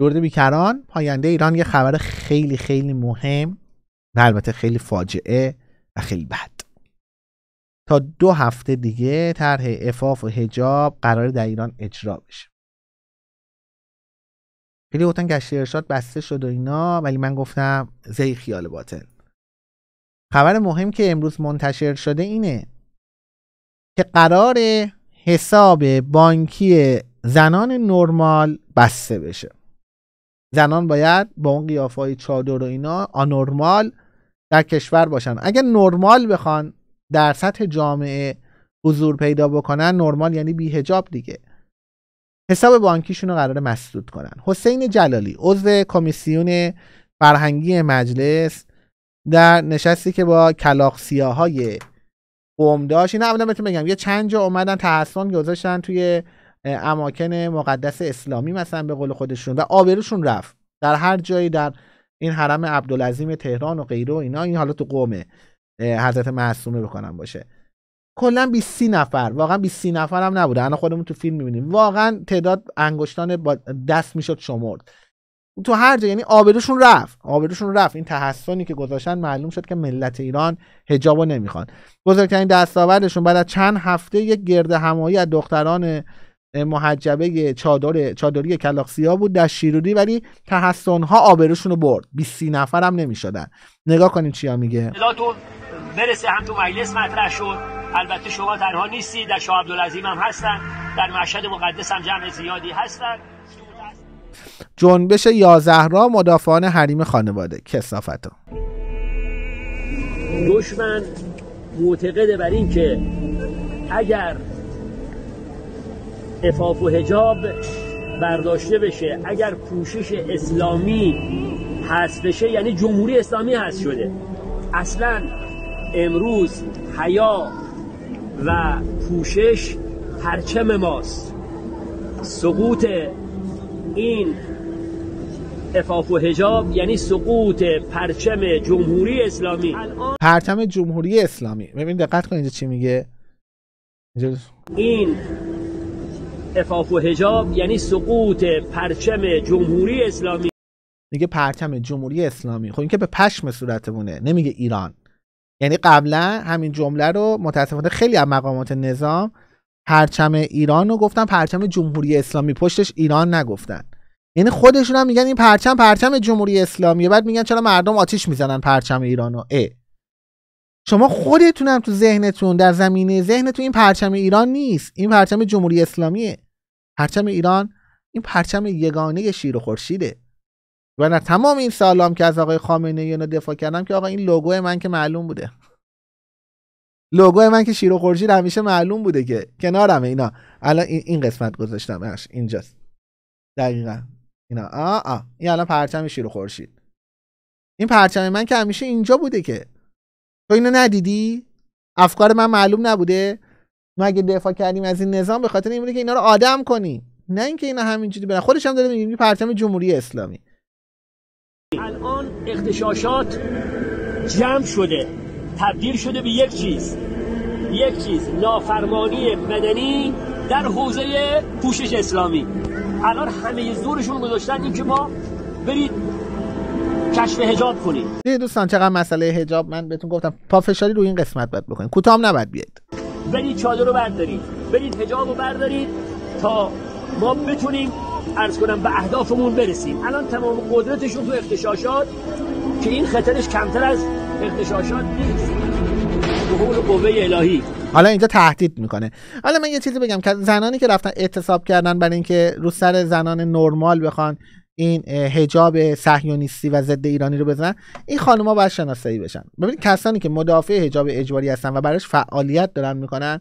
درود بیکران پاینده ایران یه خبر خیلی خیلی مهم و البته خیلی فاجعه و خیلی بد تا دو هفته دیگه طرح افاف و هجاب قرار در ایران اجرا بشه خیلی گفتن گشت ارشاد بسته شد و اینا ولی من گفتم زی خیال باطل خبر مهم که امروز منتشر شده اینه که قرار حساب بانکی زنان نرمال بسته بشه زنان باید با اون قیافه های چادر و اینا آنورمال در کشور باشن اگر نرمال بخوان در سطح جامعه حضور پیدا بکنن نرمال یعنی بیهجاب دیگه حساب بانکیشون رو قرار مسدود کنن حسین جلالی عضو کمیسیون فرهنگی مجلس در نشستی که با سیاهای قوم داشت این اولا بهتون بگم یه چند جا اومدن تحسن گذاشتن توی اماکن مقدس اسلامی مثلا به قول خودشون و آبروشون رفت در هر جایی در این حرم عبدالعظیم تهران و غیره و اینا این حالا تو قوم حضرت معصومه بکنم باشه کلا 20 نفر واقعا 20 نفر هم نبوده انا خودمون تو فیلم میبینیم واقعا تعداد انگشتان با دست میشد شمرد تو هر جا یعنی آبروشون رفت آبروشون رفت این تحسنی که گذاشتن معلوم شد که ملت ایران حجابو نمیخوان بزرگترین دستاوردشون بعد از چند هفته یک گرد همایی از دختران محجبه چادر چادری کلاقسیا بود در شیرودی ولی تحسن ها آبروشون رو برد 20 نفر هم نمیشدن نگاه کنیم چیا میگه برسه هم تو مجلس مطرح شد البته شما تنها نیستی در شاه عبدالعظیم هم هستن در مشهد مقدس هم جمع زیادی هستن جنبش زهرا مدافعان حریم خانواده کسافت دشمن معتقده بر این که اگر افاف و هجاب برداشته بشه اگر پوشش اسلامی هست بشه یعنی جمهوری اسلامی هست شده اصلا امروز حیا و پوشش پرچم ماست سقوط این افاف و هجاب یعنی سقوط پرچم جمهوری اسلامی پرچم جمهوری اسلامی ببین دقت کنید اینجا چی میگه این افاف و هجاب یعنی سقوط پرچم جمهوری اسلامی میگه پرچم جمهوری اسلامی خب این که به پشم صورتمونه نمیگه ایران یعنی قبلا همین جمله رو متاسفانه خیلی از مقامات نظام پرچم ایران رو گفتن پرچم جمهوری اسلامی پشتش ایران نگفتن یعنی خودشون هم میگن این پرچم پرچم جمهوری اسلامیه بعد میگن چرا مردم آتیش میزنن پرچم ایران رو شما خودتونم تو ذهنتون در زمینه ذهنتون این پرچم ایران نیست این پرچم جمهوری اسلامیه پرچم ایران این پرچم یگانه شیر و خورشیده و نه تمام این سالام که از آقای خامنه ای دفاع کردم که آقا این لوگو من که معلوم بوده لوگو من که شیر و خورشید همیشه معلوم بوده که کنارم اینا الان این قسمت گذاشتم اینجاست دقیقا اینا آ آ این الان پرچم شیر و خورشید این پرچم من که همیشه اینجا بوده که تو اینو ندیدی افکار من معلوم نبوده ما اگه دفاع کردیم از این نظام به خاطر این بوده که اینا رو آدم کنی نه اینکه اینا همینجوری برن خودش هم داره میگه پرچم جمهوری اسلامی الان اختشاشات جمع شده تبدیل شده به یک چیز یک چیز نافرمانی مدنی در حوزه پوشش اسلامی الان همه زورشون گذاشتن این که ما برید کشف هجاب کنید دوستان چقدر مسئله هجاب من بهتون گفتم فشاری رو این قسمت باید بکنید کوتام نباید بیاید برید چادر رو بردارید برید هجاب رو بردارید تا ما بتونیم ارز کنم به اهدافمون برسیم الان تمام قدرتشون تو اختشاشات که این خطرش کمتر از اختشاشات نیست بهول قوه الهی حالا اینجا تهدید میکنه حالا من یه چیزی بگم که زنانی که رفتن اعتصاب کردن برای اینکه رو سر زنان نرمال بخوان این حجاب صهیونیستی و ضد ایرانی رو بزنن این خانوما باید شناسایی بشن ببینید کسانی که مدافع هجاب اجباری هستن و براش فعالیت دارن میکنن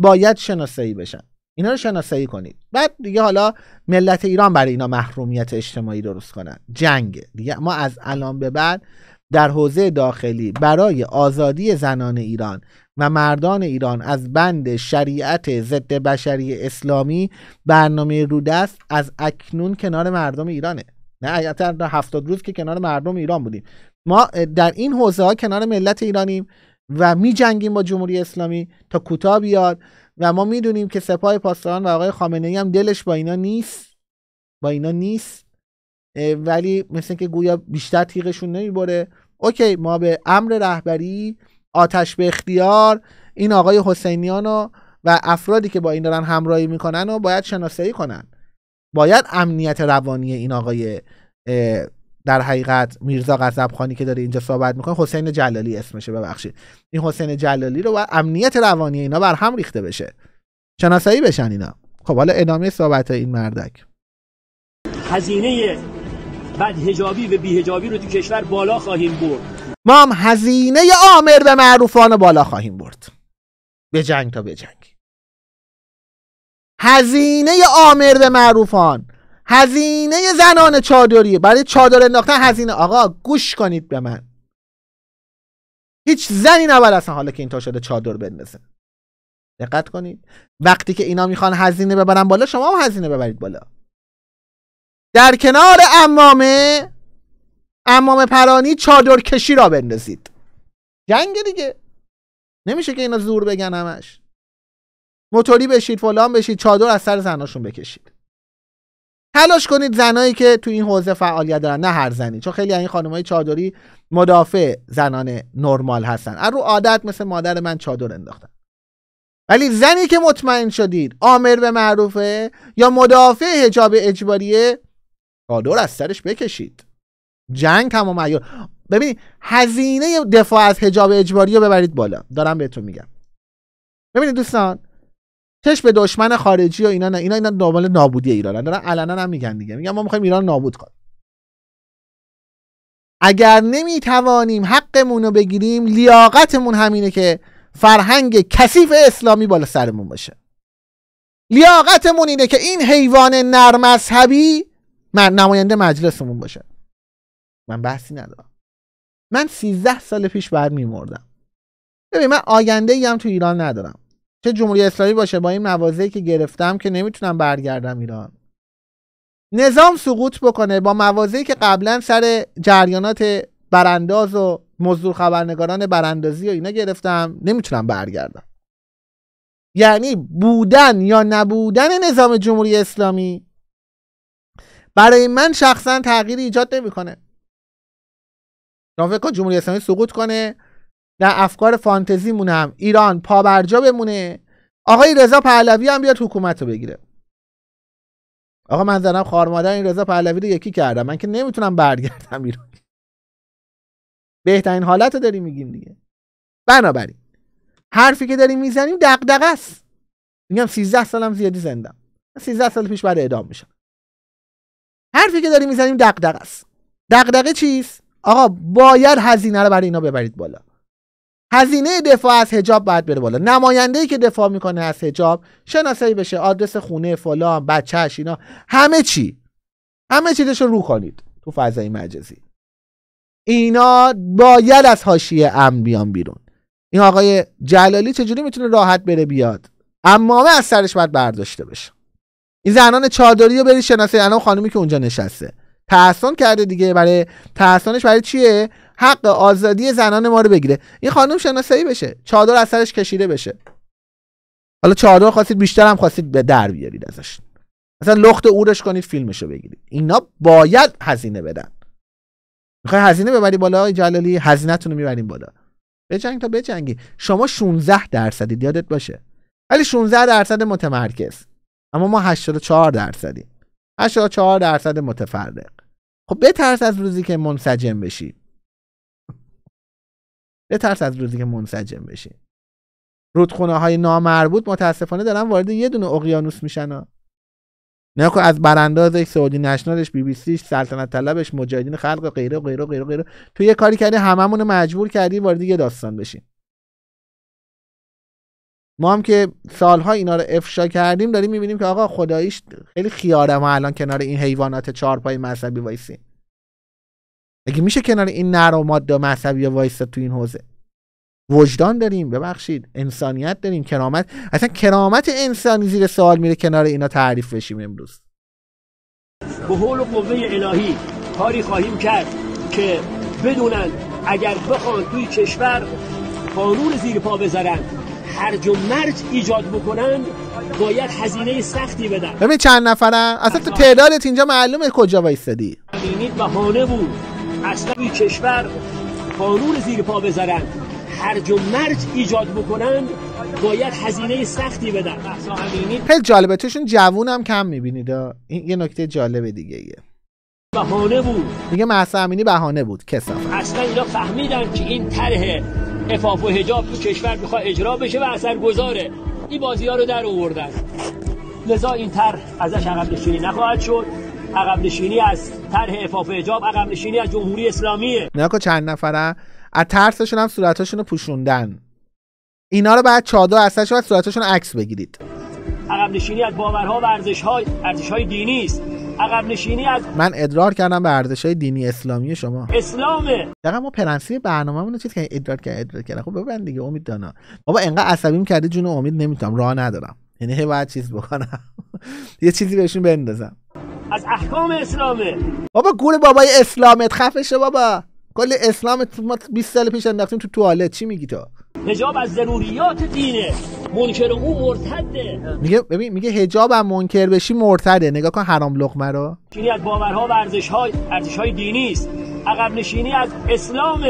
باید شناسایی بشن اینا رو شناسایی کنید بعد دیگه حالا ملت ایران برای اینا محرومیت اجتماعی درست کنن جنگ دیگه ما از الان به بعد در حوزه داخلی برای آزادی زنان ایران و مردان ایران از بند شریعت ضد بشری اسلامی برنامه رودست از اکنون کنار مردم ایرانه نه اگر هفتاد روز که کنار مردم ایران بودیم ما در این حوزه ها کنار ملت ایرانیم و می جنگیم با جمهوری اسلامی تا کوتاه بیاد و ما میدونیم که سپاه پاسداران و آقای خامنه هم دلش با اینا نیست با اینا نیست ولی مثل که گویا بیشتر تیغشون نمیبره اوکی ما به امر رهبری آتش به اختیار این آقای حسینیان و و افرادی که با این دارن همراهی میکنن و باید شناسایی کنن باید امنیت روانی این آقای در حقیقت میرزا خانی که داره اینجا صحبت میکنه حسین جلالی اسمشه ببخشید این حسین جلالی رو باید امنیت روانی اینا بر هم ریخته بشه شناسایی بشن اینا خب حالا ادامه صحبت این مردک هزینه بدهجابی و بیهجابی رو تو کشور بالا خواهیم برد ما هم هزینه آمر به معروفان بالا خواهیم برد به جنگ تا به جنگ هزینه آمر به معروفان هزینه زنان چادری برای چادر انداختن هزینه آقا گوش کنید به من هیچ زنی نباید اصلا حالا که این تا شده چادر بندازه دقت کنید وقتی که اینا میخوان هزینه ببرن بالا شما هم هزینه ببرید بالا در کنار امامه امام پرانی چادر کشی را بندازید جنگ دیگه نمیشه که اینا زور بگن همش موتوری بشید فلان بشید چادر از سر زناشون بکشید تلاش کنید زنایی که تو این حوزه فعالیت دارن نه هر زنی چون خیلی از این خانمای چادری مدافع زنان نرمال هستن از رو عادت مثل مادر من چادر انداختن ولی زنی که مطمئن شدید آمر به معروفه یا مدافع حجاب اجباریه چادر از سرش بکشید جنگ تمام عیار ببینید هزینه دفاع از حجاب اجباری رو ببرید بالا دارم بهتون میگم ببینید دوستان چش به دشمن خارجی و اینا نه اینا اینا دنبال نابودی ایرانن دارن علنا هم میگن دیگه میگن ما میخوایم ایران نابود کنیم اگر نمیتوانیم حقمون رو بگیریم لیاقتمون همینه که فرهنگ کثیف اسلامی بالا سرمون باشه لیاقتمون اینه که این حیوان نرمذهبی نماینده مجلسمون باشه من بحثی ندارم من 13 سال پیش بر میمردم ببین من آینده ای هم تو ایران ندارم چه جمهوری اسلامی باشه با این مواضعی که گرفتم که نمیتونم برگردم ایران نظام سقوط بکنه با مواضعی که قبلا سر جریانات برانداز و مزدور خبرنگاران براندازی و اینا گرفتم نمیتونم برگردم یعنی بودن یا نبودن نظام جمهوری اسلامی برای من شخصا تغییری ایجاد نمیکنه شما فکر کن جمهوری اسلامی سقوط کنه در افکار فانتزی هم ایران پا بر جا بمونه آقای رضا پهلوی هم بیاد حکومت رو بگیره آقا من زنم مادر این رضا پهلوی رو یکی کردم من که نمیتونم برگردم ایران بهترین حالت رو داریم میگیم دیگه بنابراین حرفی که داریم میزنیم دغدغه است میگم 13 سالم زیادی زندم 13 سال پیش بعد اعدام میشم حرفی که داریم میزنیم دغدغه است دغدغه چیست آقا باید هزینه رو برای اینا ببرید بالا هزینه دفاع از حجاب باید بره بالا نماینده که دفاع میکنه از حجاب شناسایی بشه آدرس خونه فلان بچهش اینا همه چی همه چیزش رو رو کنید تو فضای مجازی اینا باید از حاشیه امن بیان بیرون این آقای جلالی چجوری میتونه راحت بره بیاد امامه از سرش باید برداشته بشه این زنان چادری رو بری شناسه الان خانومی که اونجا نشسته تحسن کرده دیگه برای تحسنش برای چیه حق آزادی زنان ما رو بگیره این خانم شناسایی بشه چادر از سرش کشیده بشه حالا چادر خواستید بیشتر هم خواستید به در بیارید ازش مثلا لخت اورش کنید فیلمش رو بگیرید اینا باید هزینه بدن میخوای هزینه ببری بالا آقای جلالی هزینهتون رو میبریم بالا بجنگ تا بجنگی شما 16 درصدید یادت باشه ولی 16 درصد متمرکز اما ما 84 درصدیم 84 درصد متفرق خب ترس از روزی که منسجم بشی ترس از روزی که منسجم بشی رودخونه های نامربوط متاسفانه دارن وارد یه دونه اقیانوس میشن ها نه که از براندازش سعودی نشنالش بی بی سیش سلطنت طلبش مجاهدین خلق غیره و غیره غیره, غیره. تو یه کاری کردی هممون مجبور کردی وارد یه داستان بشین ما هم که سالها اینا رو افشا کردیم داریم میبینیم که آقا خداییش خیلی خیاره ما الان کنار این حیوانات چارپای مذهبی وایسیم اگه میشه کنار این نر و مذهبی وایسته تو این حوزه وجدان داریم ببخشید انسانیت داریم کرامت اصلا کرامت انسانی زیر سوال میره کنار اینا تعریف بشیم امروز به حول و قوه الهی کاری خواهیم کرد که بدونن اگر بخوان توی کشور قانون زیر پا بذارن هرج و مرج ایجاد بکنن باید هزینه سختی بدن ببین چند نفرن اصلا تو تعدادت اینجا معلومه کجا وایستدی ببینید بهانه بود اصلا این کشور قانون زیر پا بذارن هرج و مرج ایجاد بکنن باید هزینه سختی بدن خیلی جالبه توشون جوون هم کم میبینید این یه نکته جالبه دیگه ایه. بهانه بود میگه مهسا امینی بهانه بود کسافت اصلا اینا فهمیدن که این طرح افاف و هجاب تو کشور میخواد اجرا بشه و گذاره این بازی ها رو در آوردن لذا این طرح ازش عقب نشینی نخواهد شد عقب نشینی از طرح افاف و هجاب عقب نشینی از جمهوری اسلامیه که چند نفره از ترسشون هم صورتاشون رو پوشوندن اینا رو بعد چادا هستش و صورتاشون عکس بگیرید عقب نشینی از باورها و ارزش های دینی است عقب نشینی از من ادرار کردم به های دینی اسلامی شما اسلامه دقیقا ما پرنسی برنامه رو چیز که ادرار کرد ادرار کرد خب ببین دیگه امید دانا بابا انقدر عصبیم کرده جون امید نمیتونم راه ندارم یعنی هی باید چیز بکنم یه چیزی بهشون بندازم از احکام اسلامه بابا گول بابای اسلامت خفشه بابا کل اسلامت ما 20 سال پیش انداختیم تو توالت چی میگی تو حجاب از ضروریات دینه منکر او مرتده میگه ببین میگه حجاب هم منکر بشی مرتده نگاه کن حرام لقمه رو چیزی از باورها و ارزشهای های دینی است عقب نشینی از اسلام،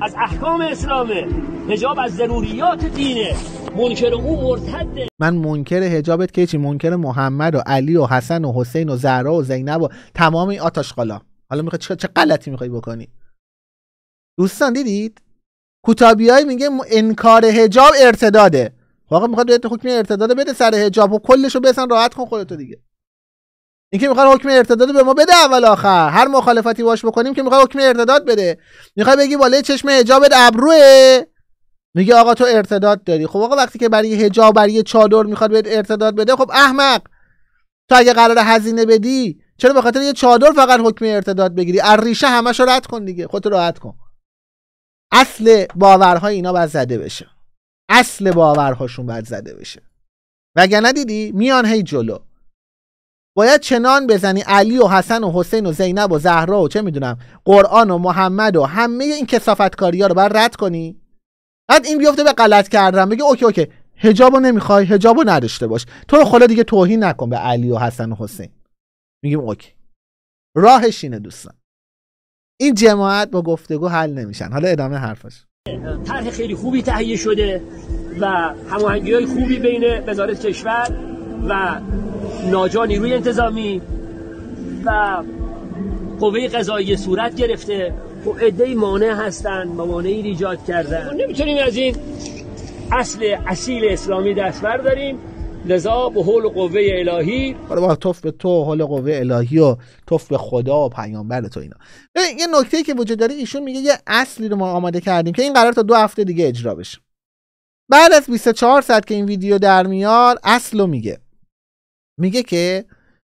از احکام اسلامه حجاب از ضروریات دینه منکر او مرتده من منکر حجابت که چی منکر محمد و علی و حسن و حسین و زهرا و زینب و تمام این آتاشقالا حالا میخوای چه غلطی میخوای بکنی دوستان دیدید کوتابیای میگه انکار حجاب ارتداده واقعا میخواد بهت حکم ارتداد بده سر حجاب و کلشو بسن راحت کن خودتو دیگه این که میخواد حکم ارتداد به ما بده اول آخر هر مخالفتی باش بکنیم که میخواد حکم ارتداد بده میخواد بگی بالای چشم حجابت ابروه میگه آقا تو ارتداد داری خب آقا وقتی که برای حجاب برای چادر میخواد بهت ارتداد بده خب احمق تو اگه قرار هزینه بدی چرا به خاطر یه چادر فقط حکم ارتداد بگیری از ریشه همش رد کن دیگه خودت راحت کن اصل باورهای اینا باید زده بشه اصل باورهاشون باید زده بشه وگرنه دیدی میان هی جلو باید چنان بزنی علی و حسن و حسین و زینب و زهرا و چه میدونم قرآن و محمد و همه این کسافتکاری ها رو باید رد کنی بعد این بیفته به غلط کردم. بگه اوکی اوکی حجابو نمیخوای حجابو نداشته باش تو رو خدا دیگه توهین نکن به علی و حسن و حسین میگیم اوکی راهش اینه دوستان این جماعت با گفتگو حل نمیشن حالا ادامه حرفش طرح خیلی خوبی تهیه شده و هماهنگی های خوبی بین وزارت کشور و ناجا نیروی انتظامی و قوه قضایی صورت گرفته و خب، عده مانع هستن و مانعی ایجاد کردن نمیتونیم از این اصل اصیل اسلامی دست برداریم لذا به حول قوه الهی حالا با توف به تو حال قوه الهی و توف به خدا و پیامبر تو اینا یه نکته که وجود داره ایشون میگه یه اصلی رو ما آماده کردیم که این قرار تا دو هفته دیگه اجرا بشه بعد از 24 ساعت که این ویدیو در میار اصل رو میگه میگه که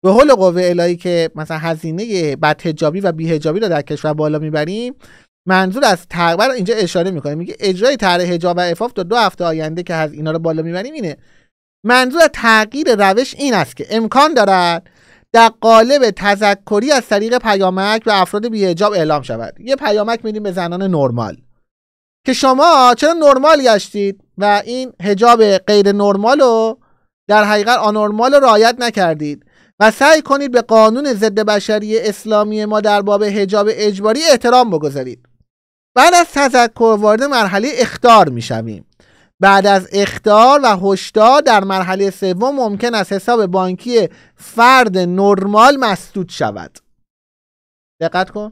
به حول قوه الهی که مثلا هزینه بدهجابی و بیهجابی رو در کشور بالا میبریم منظور از تقبر اینجا اشاره میکنه میگه اجرای طرح حجاب و عفاف تا دو هفته آینده که از اینا رو بالا میبریم اینه منظور تغییر روش این است که امکان دارد در قالب تذکری از طریق پیامک به افراد بیهجاب اعلام شود یه پیامک میدیم به زنان نرمال که شما چرا نرمال گشتید و این هجاب غیر نرمال رو در حقیقت آنرمال رو رعایت نکردید و سعی کنید به قانون ضد بشری اسلامی ما در باب هجاب اجباری احترام بگذارید بعد از تذکر وارد مرحله اختار میشویم بعد از اختار و هشدار در مرحله سوم ممکن است حساب بانکی فرد نرمال مسدود شود دقت کن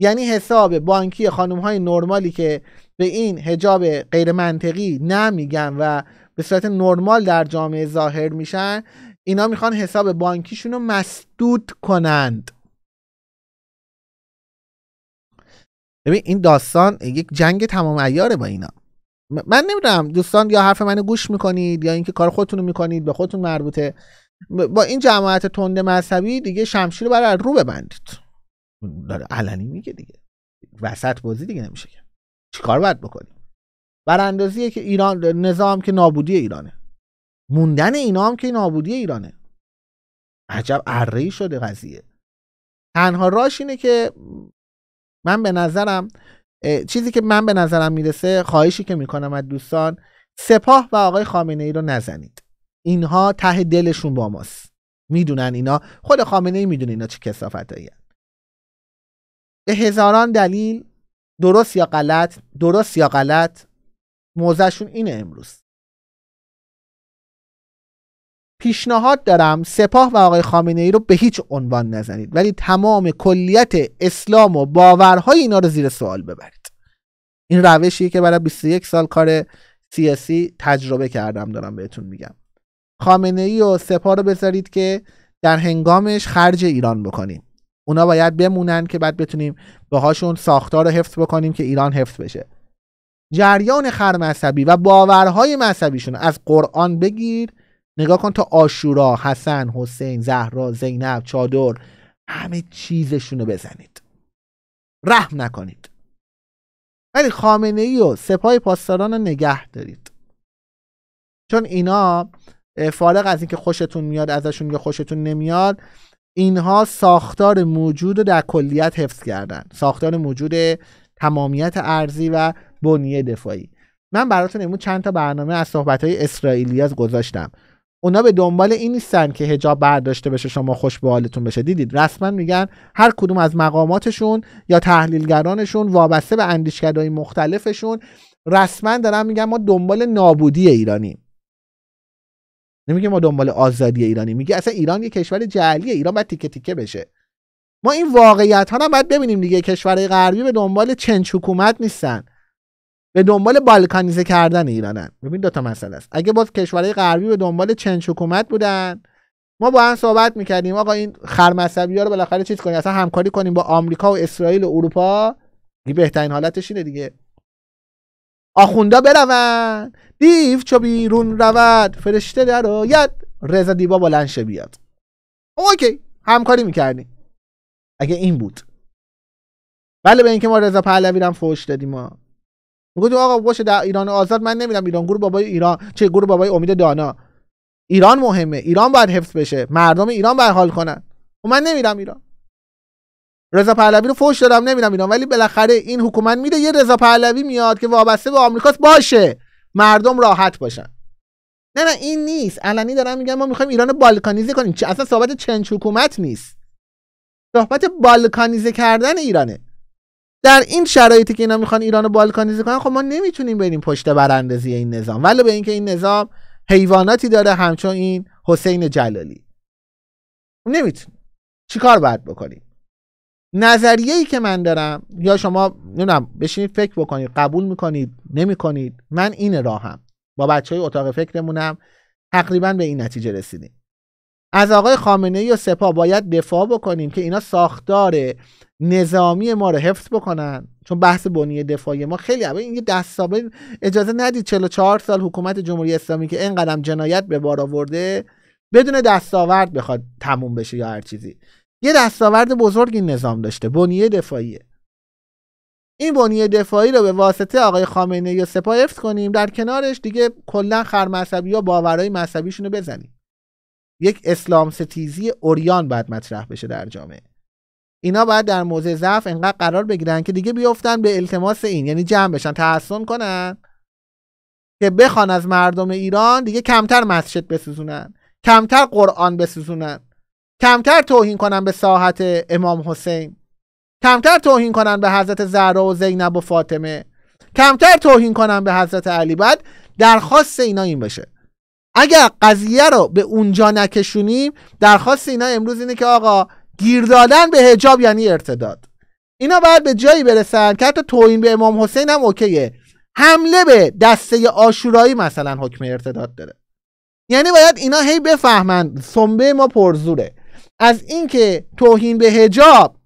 یعنی حساب بانکی خانم های نرمالی که به این حجاب غیر منطقی نمیگن و به صورت نرمال در جامعه ظاهر میشن اینا میخوان حساب بانکیشون رو مسدود کنند ببین این داستان یک جنگ تمام ایاره با اینا من نمیدونم دوستان یا حرف منو گوش میکنید یا اینکه کار خودتون رو میکنید به خودتون مربوطه با این جماعت تند مذهبی دیگه شمشیر رو برای رو ببندید داره علنی میگه دیگه وسط بازی دیگه نمیشه که چیکار باید بکنیم براندازیه که ایران نظام که نابودی ایرانه موندن اینا هم که نابودی ایرانه عجب ای شده قضیه تنها راش اینه که من به نظرم چیزی که من به نظرم میرسه خواهشی که میکنم از دوستان سپاه و آقای خامنه ای رو نزنید اینها ته دلشون با ماست میدونن اینا خود خامنه ای میدونه اینا چه هست به هزاران دلیل درست یا غلط درست یا غلط موزشون اینه امروز پیشنهاد دارم سپاه و آقای خامنه ای رو به هیچ عنوان نزنید ولی تمام کلیت اسلام و باورهای اینا رو زیر سوال ببرید این روشیه که برای 21 سال کار سیاسی تجربه کردم دارم بهتون میگم خامنه ای و سپاه رو بذارید که در هنگامش خرج ایران بکنیم اونا باید بمونن که بعد بتونیم باهاشون ساختار رو حفظ بکنیم که ایران حفظ بشه جریان خر مذهبی و باورهای مذهبیشون از قرآن بگیر نگاه کن تا آشورا حسن حسین زهرا زینب چادر همه چیزشون رو بزنید رحم نکنید ولی خامنه ای و سپاه پاسداران رو نگه دارید چون اینا فارغ از اینکه خوشتون میاد ازشون یا خوشتون نمیاد اینها ساختار موجود رو در کلیت حفظ کردن ساختار موجود تمامیت ارزی و بنیه دفاعی من براتون امروز چند تا برنامه از صحبت های از گذاشتم اونا به دنبال این نیستن که هجاب برداشته بشه شما خوش به حالتون بشه دیدید رسما میگن هر کدوم از مقاماتشون یا تحلیلگرانشون وابسته به اندیشکدهای مختلفشون رسما دارن میگن ما دنبال نابودی ایرانیم نمیگه ما دنبال آزادی ایرانی میگه اصلا ایران یه کشور جعلیه ایران باید تیکه تیکه بشه ما این واقعیت ها هم باید ببینیم دیگه کشورهای غربی به دنبال چنچ حکومت نیستن به دنبال بالکانیزه کردن ایرانن ببین دو تا مسئله است اگه باز کشورهای غربی به دنبال چند حکومت بودن ما با هم صحبت میکردیم آقا این خرمصبی ها رو بالاخره چیز کنیم اصلا همکاری کنیم با آمریکا و اسرائیل و اروپا دیگه بهترین حالتش اینه دیگه آخوندا برون دیو چو بیرون رود فرشته یاد رضا دیبا بلند بیاد خب اوکی همکاری میکردیم اگه این بود بله به اینکه ما رضا پهلوی هم فوش دادیم ما میگفت آقا باشه در ایران آزاد من نمیدم ایران گروه بابای ایران چه گروه بابای امید دانا ایران مهمه ایران باید حفظ بشه مردم ایران حال کنن و خب من نمیرم ایران رضا پهلوی رو فوش دادم نمیدم ایران ولی بالاخره این حکومت میده یه رضا پهلوی میاد که وابسته به آمریکاست باشه مردم راحت باشن نه نه این نیست علنی دارم میگم ما میخوایم ایران بالکانیزه کنیم چه اصلا صحبت چنج حکومت نیست صحبت بالکانیزه کردن ایرانه در این شرایطی که اینا میخوان ایران رو بالکانیزه کنن خب ما نمیتونیم بریم پشت براندازی این نظام ولی به اینکه این نظام حیواناتی داره همچون این حسین جلالی نمیتونیم چیکار باید بکنیم نظریه ای که من دارم یا شما نمیدونم بشینید فکر بکنید قبول میکنید نمیکنید من این راهم با بچه های اتاق فکرمونم تقریبا به این نتیجه رسیدیم از آقای خامنه ای و سپاه باید دفاع بکنیم که اینا ساختار نظامی ما رو حفظ بکنن چون بحث بنیه دفاعی ما خیلی عبه. این یه اجازه ندید 44 سال حکومت جمهوری اسلامی که اینقدرم جنایت به بار آورده بدون دستاورد بخواد تموم بشه یا هر چیزی یه دستاورد بزرگ این نظام داشته بنیه دفاعیه این بنیه دفاعی رو به واسطه آقای خامنه یا سپاه حفظ کنیم در کنارش دیگه کلا خرمذهبی یا باورهای مذهبیشون رو بزنیم یک اسلام ستیزی اوریان بعد مطرح بشه در جامعه اینا باید در موضع ضعف انقدر قرار بگیرن که دیگه بیفتن به التماس این یعنی جمع بشن تحسن کنن که بخوان از مردم ایران دیگه کمتر مسجد بسوزونن کمتر قرآن بسوزونن کمتر توهین کنن به ساحت امام حسین کمتر توهین کنن به حضرت زهرا و زینب و فاطمه کمتر توهین کنن به حضرت علی بعد درخواست اینا این بشه اگر قضیه رو به اونجا نکشونیم درخواست اینا امروز اینه که آقا گیر دادن به حجاب یعنی ارتداد اینا باید به جایی برسن که حتی توهین به امام حسین هم اوکیه حمله به دسته آشورایی مثلا حکم ارتداد داره یعنی باید اینا هی بفهمند سنبه ما پرزوره از اینکه توهین به حجاب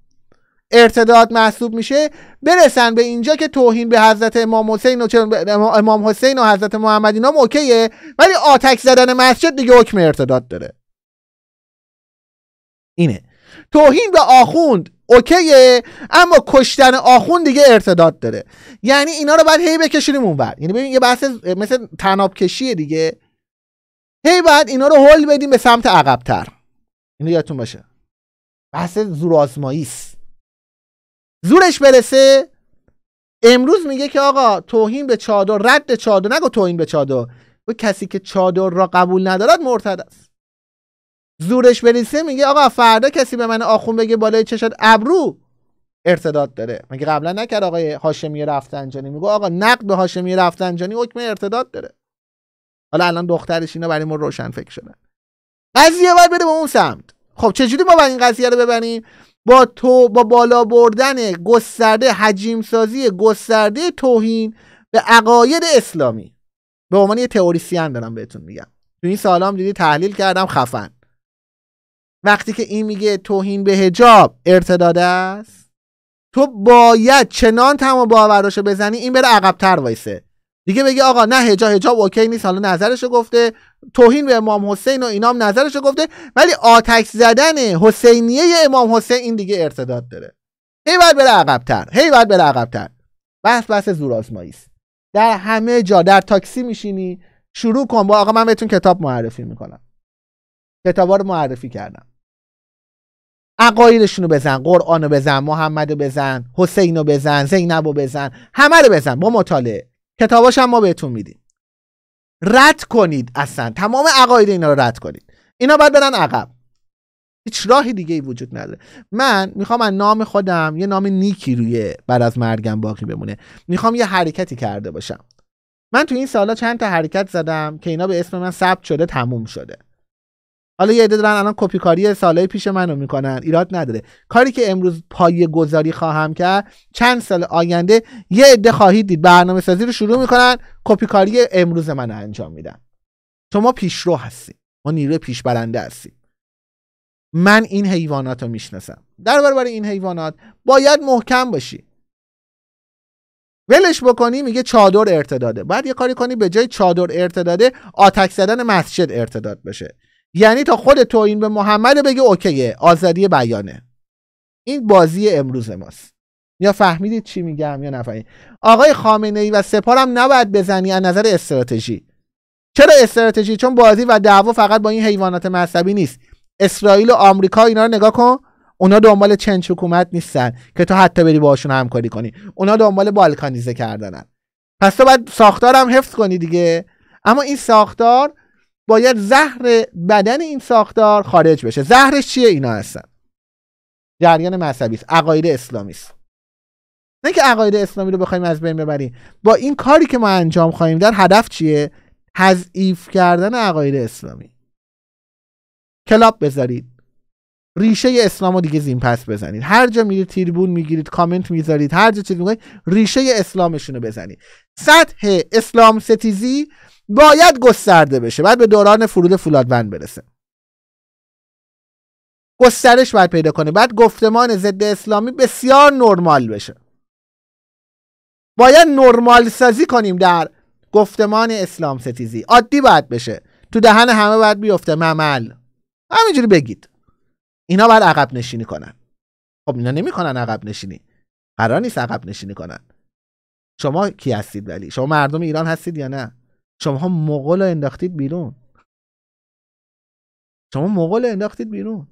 ارتداد محسوب میشه برسن به اینجا که توهین به حضرت امام حسین و امام حضرت محمد اینا اوکیه ولی آتک زدن مسجد دیگه حکم ارتداد داره اینه توهین به آخوند اوکیه اما کشتن آخوند دیگه ارتداد داره یعنی اینا رو باید هی بکشونیم اونور یعنی ببین یه بحث مثل تناب کشیه دیگه هی باید اینا رو هل بدیم به سمت عقبتر اینو یادتون باشه بحث زور زورش برسه امروز میگه که آقا توهین به چادر رد چادر نگو توهین به چادر و کسی که چادر را قبول ندارد مرتد است زورش بریسه میگه آقا فردا کسی به من آخون بگه بالای چشات ابرو ارتداد داره مگه قبلا نکرد آقای هاشمی رفتنجانی میگه آقا نقد به هاشمی رفتنجانی حکم ارتداد داره حالا الان دخترش اینا برای ما روشن فکر شدن قضیه باید بره به اون سمت خب چجوری ما باید این قضیه رو ببریم با تو با بالا بردن گسترده حجیم سازی گسترده توهین به عقاید اسلامی به عنوان یه تئوریسین دارم بهتون میگم تو این سالام دیدی تحلیل کردم خفن وقتی که این میگه توهین به هجاب ارتداد است تو باید چنان تمام باوراشو بزنی این بره عقبتر وایسه دیگه بگی آقا نه هجاب هجاب اوکی نیست حالا نظرشو گفته توهین به امام حسین و اینام نظرشو گفته ولی آتک زدن حسینیه امام حسین این دیگه ارتداد داره هی باید بره عقبتر هی باید بره عقبتر بس بس زور است در همه جا در تاکسی میشینی شروع کن با آقا من بهتون کتاب معرفی میکنم کتابا رو معرفی کردم عقایدشون رو بزن قرآن رو بزن محمد رو بزن حسین رو بزن زینب رو بزن همه رو بزن با مطالعه کتاباش هم ما بهتون میدیم رد کنید اصلا تمام عقاید اینا رو رد کنید اینا باید برن عقب هیچ راهی دیگه ای وجود نداره من میخوام از نام خودم یه نام نیکی روی بعد از مرگم باقی بمونه میخوام یه حرکتی کرده باشم من تو این سالا چند تا حرکت زدم که اینا به اسم من ثبت شده تموم شده حالا یه عده دارن الان کپی کاری سالهای پیش منو میکنن ایراد نداره کاری که امروز پای گذاری خواهم کرد چند سال آینده یه عده خواهید دید برنامه سازی رو شروع میکنن کپی کاری امروز منو انجام میدن شما پیشرو هستی ما نیروی پیش برنده من این حیوانات رو میشناسم در برابر این حیوانات باید محکم باشی ولش بکنی میگه چادر ارتداده بعد یه کاری کنی به جای چادر ارتداده آتک زدن مسجد ارتداد بشه یعنی تا خود این به محمد بگه اوکیه آزادی بیانه این بازی امروز ماست یا فهمیدید چی میگم یا نفهمید آقای خامنه ای و سپارم نباید بزنی از نظر استراتژی چرا استراتژی چون بازی و دعوا فقط با این حیوانات مذهبی نیست اسرائیل و آمریکا اینا رو نگاه کن اونا دنبال چند حکومت نیستن که تو حتی بری باشون همکاری کنی اونا دنبال بالکانیزه کردنن پس تو باید ساختارم حفظ کنی دیگه اما این ساختار باید زهر بدن این ساختار خارج بشه زهرش چیه اینا هستن جریان مذهبی است عقاید اسلامی است نه که عقاید اسلامی رو بخوایم از بین ببریم با این کاری که ما انجام خواهیم در هدف چیه تضعیف کردن عقاید اسلامی کلاب بذارید ریشه اسلام رو دیگه زین پس بزنید هر جا میرید تریبون میگیرید کامنت میذارید هر جا چیزی میگه ریشه اسلامشون رو بزنید سطح اسلام ستیزی باید گسترده بشه بعد به دوران فرود فولادوند برسه گسترش باید پیدا کنه بعد گفتمان ضد اسلامی بسیار نرمال بشه باید نرمال سازی کنیم در گفتمان اسلام ستیزی عادی باید بشه تو دهن همه باید بیفته ممل همینجوری بگید اینا باید عقب نشینی کنن خب اینا نمیکنن عقب نشینی قرار نیست عقب نشینی کنن شما کی هستید ولی شما مردم ایران هستید یا نه شما مغول انداختید بیرون شما مغول انداختید بیرون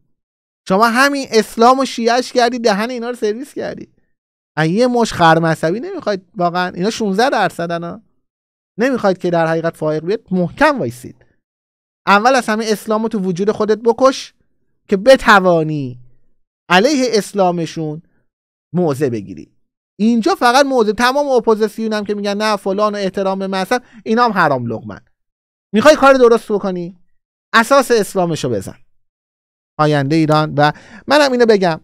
شما همین اسلام و شیعش کردی دهن اینا رو سرویس کردی یه مش خرمصبی نمیخواید واقعا اینا 16 انا نمیخواید که در حقیقت فائق بیاد محکم وایسید اول از همه اسلام رو تو وجود خودت بکش که بتوانی علیه اسلامشون موضع بگیری اینجا فقط موضع تمام اپوزیسیون هم که میگن نه فلان و احترام به مذهب اینا هم حرام لغمن میخوای کار درست بکنی اساس اسلامشو بزن آینده ایران و منم اینو بگم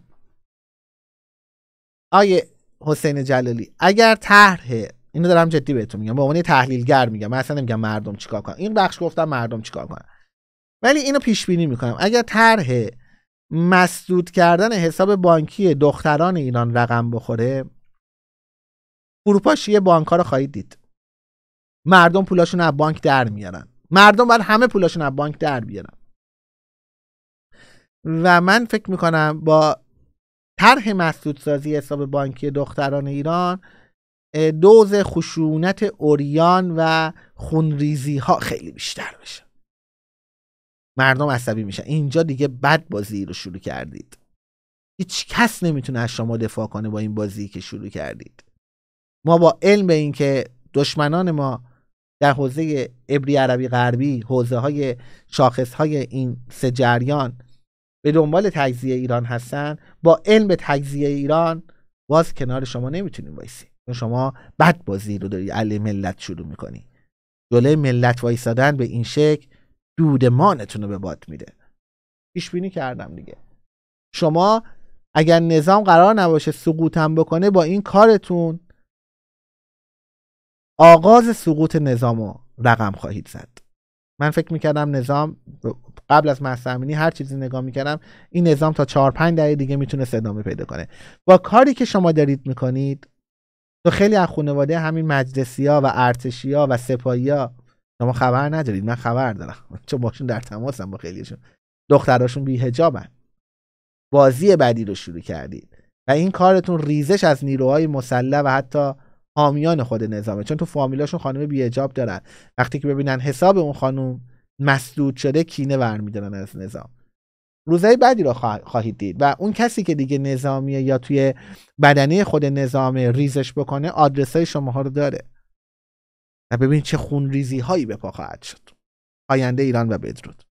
آیه حسین جلالی اگر طرح اینو دارم جدی بهتون میگم به عنوان تحلیلگر میگم من اصلا نمیگم مردم چیکار کنن این بخش گفتم مردم چیکار کنن ولی اینو پیش بینی میکنم اگر طرح مسدود کردن حساب بانکی دختران ایران رقم بخوره فروپاش یه ها رو خواهید دید مردم پولاشون از بانک در میارن مردم باید همه پولاشون از بانک در بیارن و من فکر میکنم با طرح مسدود حساب بانکی دختران ایران دوز خشونت اوریان و خونریزی ها خیلی بیشتر بشه مردم عصبی میشن اینجا دیگه بد بازی رو شروع کردید هیچ کس نمیتونه از شما دفاع کنه با این بازی که شروع کردید ما با علم به اینکه دشمنان ما در حوزه ابری عربی غربی حوزه های شاخص های این سه جریان به دنبال تجزیه ایران هستن با علم به تجزیه ایران باز کنار شما نمیتونیم وایسی شما بد بازی رو داری علی ملت شروع میکنی جلوی ملت وایسادن به این شکل دودمانتون رو به باد میده پیش بینی کردم دیگه شما اگر نظام قرار نباشه سقوطم بکنه با این کارتون آغاز سقوط نظام رو رقم خواهید زد من فکر میکردم نظام قبل از مستمینی هر چیزی نگاه میکردم این نظام تا 4 پنج دقیقه دیگه میتونه ادامه پیدا کنه با کاری که شما دارید میکنید تو خیلی از خانواده همین مجلسی ها و ارتشی ها و سپایی ها شما خبر ندارید من خبر دارم چون باشون در تماسم با خیلیشون دختراشون بی بازی بعدی رو شروع کردید و این کارتون ریزش از نیروهای مسلح و حتی حامیان خود نظامه چون تو فامیلاشون خانم بیهجاب دارن وقتی که ببینن حساب اون خانم مسدود شده کینه برمیدارن از نظام روزهای بعدی رو خواهید دید و اون کسی که دیگه نظامیه یا توی بدنه خود نظام ریزش بکنه آدرس های شما رو داره و ببینید چه خون ریزی هایی به پا خواهد شد آینده ایران و بدرود